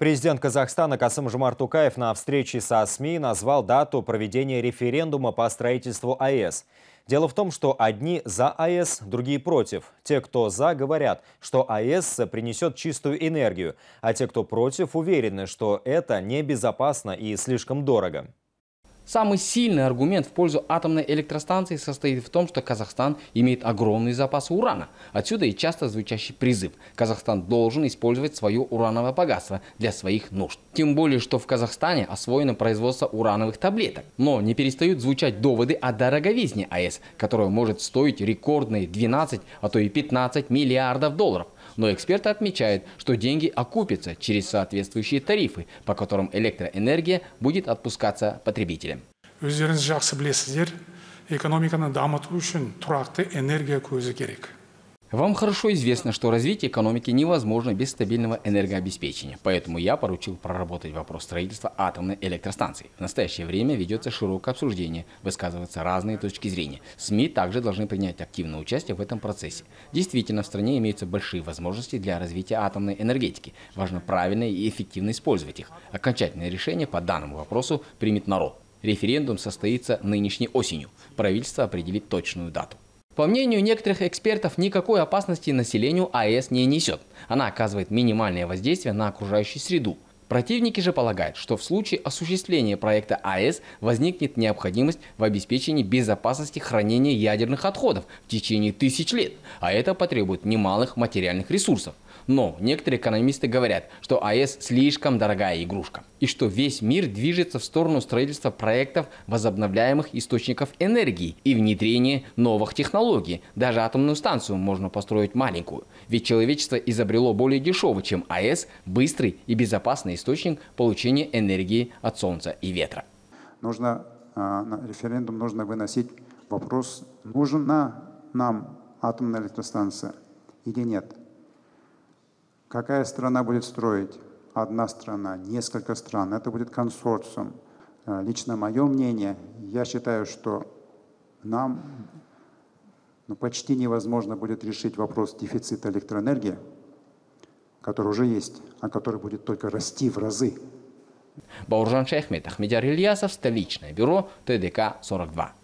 Президент Казахстана Касым Жумар Тукаев на встрече со СМИ назвал дату проведения референдума по строительству АЭС. Дело в том, что одни за АЭС, другие против. Те, кто за, говорят, что АЭС принесет чистую энергию, а те, кто против, уверены, что это небезопасно и слишком дорого. Самый сильный аргумент в пользу атомной электростанции состоит в том, что Казахстан имеет огромный запас урана. Отсюда и часто звучащий призыв. Казахстан должен использовать свое урановое богатство для своих нужд. Тем более, что в Казахстане освоено производство урановых таблеток. Но не перестают звучать доводы о дороговизне АЭС, которая может стоить рекордные 12, а то и 15 миллиардов долларов. Но эксперты отмечают, что деньги окупятся через соответствующие тарифы, по которым электроэнергия будет отпускаться потребителям өздеріңіз жақсы білесіздер экономиканы дамыту үшін тұрақты энергия көзі керек вам хорошо известно, что развитие экономики невозможно без стабильного энергообеспечения, поэтому я поручил проработать вопрос строительства атомной электростанции. В настоящее время ведется широкое обсуждение, высказываются разные точки зрения. СМИ также должны принять активное участие в этом процессе. Действительно, в стране имеются большие возможности для развития атомной энергетики. Важно правильно и эффективно использовать их. Окончательное решение по данному вопросу примет народ. Референдум состоится нынешней осенью. Правительство определит точную дату. По мнению некоторых экспертов, никакой опасности населению АЭС не несет. Она оказывает минимальное воздействие на окружающую среду. Противники же полагают, что в случае осуществления проекта АЭС возникнет необходимость в обеспечении безопасности хранения ядерных отходов в течение тысяч лет, а это потребует немалых материальных ресурсов. Но некоторые экономисты говорят, что АЭС слишком дорогая игрушка и что весь мир движется в сторону строительства проектов возобновляемых источников энергии и внедрения новых технологий. Даже атомную станцию можно построить маленькую. Ведь человечество изобрело более дешевый, чем АЭС, быстрый и безопасный источник получения энергии от солнца и ветра. Нужно а, на референдум нужно выносить вопрос, нужна нам атомная электростанция или нет. Какая страна будет строить? Одна страна, несколько стран. Это будет консорциум. Э, лично мое мнение, я считаю, что нам ну, почти невозможно будет решить вопрос дефицита электроэнергии, который уже есть, а который будет только расти в разы. Бауржан Шехмет, Ахмедяр Ильясов, столичное бюро ТДК 42.